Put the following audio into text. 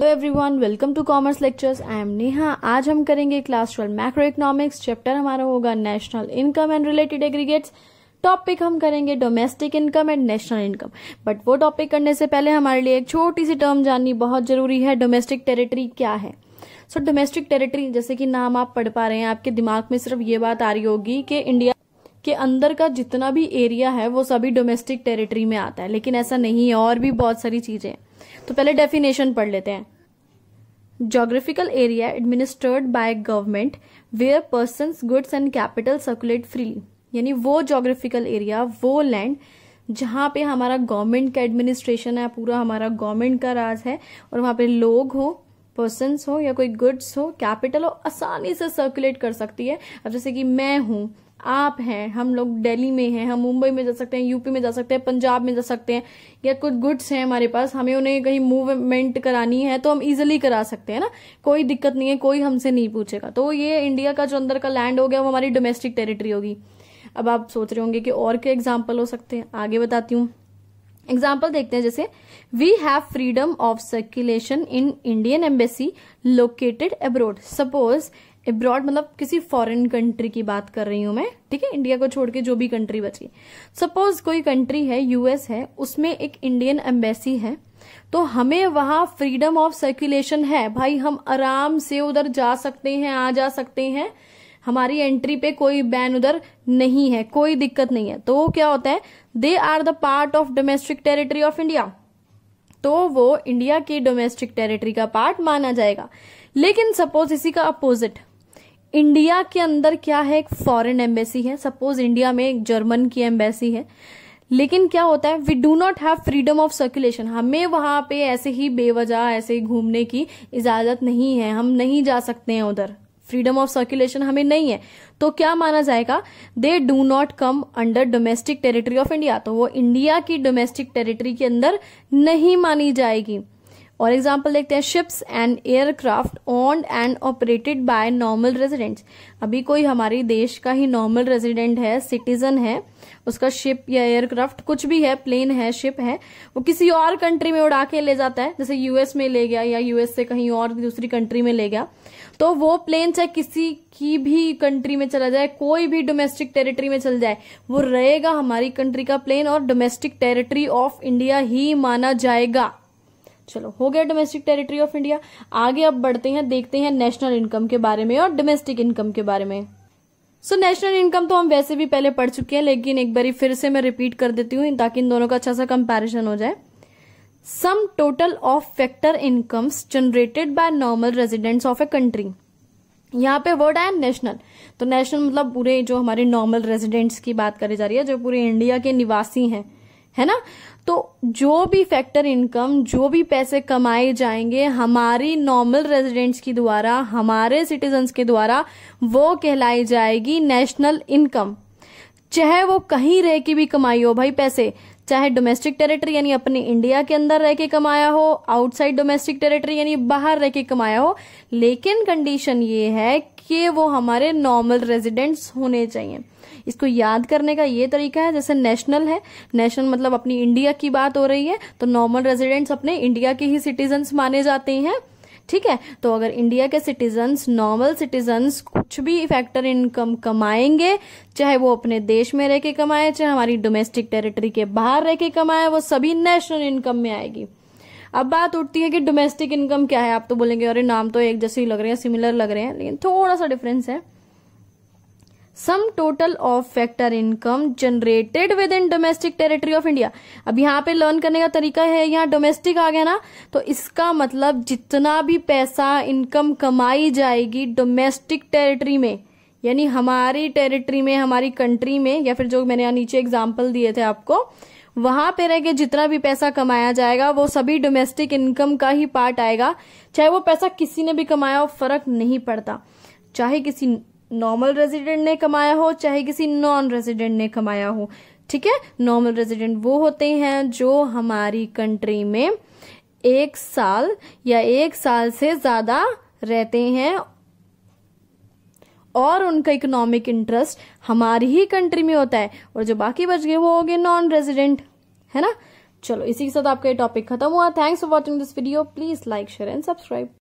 hello everyone welcome to commerce lectures I am Neha आज हम करेंगे class twelve macro economics chapter हमारा होगा national income and related aggregates topic हम करेंगे domestic income and national income but वो topic करने से पहले हमारे लिए एक छोटी सी टर्म जाननी बहुत जरूरी है डोमेस्टिक टेरिटरी क्या है सो डोमेस्टिक टेरिटरी जैसे कि नाम आप पढ़ पा रहे हैं आपके दिमाग में सिर्फ ये बात आ रही होगी कि इंडिया के अंदर का जितना भी एरिया है वो सभी डोमेस्टिक टेरिटरी में आता है लेकिन ऐसा नहीं है और भी बहुत सारी चीजें हैं तो पहले डेफिनेशन पढ़ लेते हैं geographical area administered by government where person goods and capital circulate free यानी वो जोग्राफिकल एरिया वो लैंड जहां पे हमारा गवर्नमेंट का एडमिनिस्ट्रेशन है पूरा हमारा गवर्नमेंट का राज है और वहां पे लोग हो पर्सन हो या कोई गुड्स हो कैपिटल हो आसानी से सर्कुलेट कर सकती है अब जैसे कि मैं हूं आप हैं हम लोग दिल्ली में हैं हम मुंबई में जा सकते हैं यूपी में जा सकते हैं पंजाब में जा सकते हैं या कुछ गुड्स हैं हमारे पास हमें उन्हें कहीं मूवमेंट करानी है तो हम इजिली करा सकते हैं ना कोई दिक्कत नहीं है कोई हमसे नहीं पूछेगा तो ये इंडिया का जो अंदर का लैंड हो गया वो हमारी डोमेस्टिक टेरिटरी होगी अब आप सोच रहे होंगे कि और क्या एग्जाम्पल हो सकते हैं आगे बताती हूँ एग्जाम्पल देखते हैं जैसे we have freedom of circulation in Indian embassy located abroad suppose abroad मतलब किसी फॉरेन कंट्री की बात कर रही हूं मैं ठीक है इंडिया को छोड़ के जो भी कंट्री बची सपोज कोई कंट्री है यूएस है उसमें एक इंडियन एम्बेसी है तो हमें वहां फ्रीडम ऑफ सर्कुलेशन है भाई हम आराम से उधर जा सकते हैं आ जा सकते हैं हमारी एंट्री पे कोई बैन उधर नहीं है कोई दिक्कत नहीं है तो वो क्या होता है they are the part of domestic territory of India तो वो इंडिया की डोमेस्टिक टेरिटरी का पार्ट माना जाएगा लेकिन सपोज इसी का अपोजिट इंडिया के अंदर क्या है एक फॉरेन एम्बेसी है सपोज इंडिया में एक जर्मन की एम्बेसी है लेकिन क्या होता है we do not have freedom of circulation हमें वहां पे ऐसे ही बेवजह ऐसे ही घूमने की इजाजत नहीं है हम नहीं जा सकते हैं उधर फ्रीडम ऑफ सर्कुलेशन हमें नहीं है तो क्या माना जाएगा they do not come under domestic territory of India तो वो इंडिया की डोमेस्टिक टेरिटरी के अंदर नहीं मानी जाएगी और एग्जाम्पल देखते हैं ships and aircraft owned and operated by normal residents अभी कोई हमारे देश का ही नॉर्मल रेजिडेंट है सिटीजन है उसका शिप या एयरक्राफ्ट कुछ भी है प्लेन है शिप है वो किसी और कंट्री में उड़ा के ले जाता है जैसे यूएस में ले गया या यूएस से कहीं और दूसरी कंट्री में ले गया तो वो प्लेन चाहे किसी की भी कंट्री में चला जाए कोई भी डोमेस्टिक टेरिटरी में चल जाए वो रहेगा हमारी कंट्री का प्लेन और डोमेस्टिक टेरिटरी ऑफ इंडिया ही माना जाएगा चलो हो गया डोमेस्टिक टेरिटरी ऑफ इंडिया आगे अब बढ़ते हैं देखते हैं नेशनल इनकम के बारे में और डोमेस्टिक इनकम के बारे में सो नेशनल इनकम तो हम वैसे भी पहले पढ़ चुके हैं लेकिन एक बार फिर से मैं रिपीट कर देती हूँ ताकि इन दोनों का अच्छा सा कंपेरिजन हो जाए sum total of factor incomes generated by normal residents of a country यहाँ पे वर्ड आया नेशनल तो नेशनल मतलब पूरे जो हमारे नॉर्मल रेजिडेंट्स की बात करी जा रही है जो पूरे इंडिया के निवासी हैं है ना तो जो भी फैक्टर इनकम जो भी पैसे कमाए जाएंगे हमारी नॉर्मल रेजिडेंट्स के द्वारा हमारे सिटीजन्स के द्वारा वो कहलाई जाएगी नेशनल इनकम चाहे वो कहीं रह के भी कमाई हो भाई पैसे चाहे डोमेस्टिक टेरिटरी यानी अपने इंडिया के अंदर रह के कमाया हो आउटसाइड डोमेस्टिक टेरिटरी यानी बाहर रह के कमाया हो लेकिन कंडीशन ये है कि वो हमारे नॉर्मल रेजिडेंट्स होने चाहिए इसको याद करने का ये तरीका है जैसे नेशनल है नेशनल मतलब अपनी इंडिया की बात हो रही है तो नॉर्मल रेजिडेंट्स अपने इंडिया के ही सिटीजन्स माने जाते हैं ठीक है तो अगर इंडिया के सिटीजन्स नॉर्मल सिटीजन्स कुछ भी फैक्टर इनकम कमाएंगे चाहे वो अपने देश में रह के कमाए चाहे हमारी डोमेस्टिक टेरिटरी के बाहर रह के कमाए वो सभी नेशनल इनकम में आएगी अब बात उठती है कि डोमेस्टिक इनकम क्या है आप तो बोलेंगे अरे नाम तो एक जैसे ही लग रहे हैं सिमिलर लग रहे हैं लेकिन थोड़ा सा डिफरेंस है sum total of factor income generated within domestic territory of India अब यहाँ पे लर्न करने का तरीका है यहाँ डोमेस्टिक आ गया ना तो इसका मतलब जितना भी पैसा इनकम कमाई जाएगी डोमेस्टिक टेरिटरी में यानी हमारी टेरिटरी में हमारी कंट्री में या फिर जो मैंने यहाँ नीचे एग्जाम्पल दिए थे आपको वहां पे रह के जितना भी पैसा कमाया जाएगा वो सभी डोमेस्टिक इनकम का ही पार्ट आएगा चाहे वो पैसा किसी ने भी कमाया हो फर्क नहीं पड़ता चाहे किसी नॉर्मल रेजिडेंट ने कमाया हो चाहे किसी नॉन रेजिडेंट ने कमाया हो ठीक है नॉर्मल रेजिडेंट वो होते हैं जो हमारी कंट्री में एक साल या एक साल से ज्यादा रहते हैं और उनका इकोनॉमिक इंटरेस्ट हमारी ही कंट्री में होता है और जो बाकी बच गए वो हो गए नॉन रेजिडेंट है ना चलो इसी के साथ आपका ये टॉपिक खत्म हुआ thanks for watching this video please like share and subscribe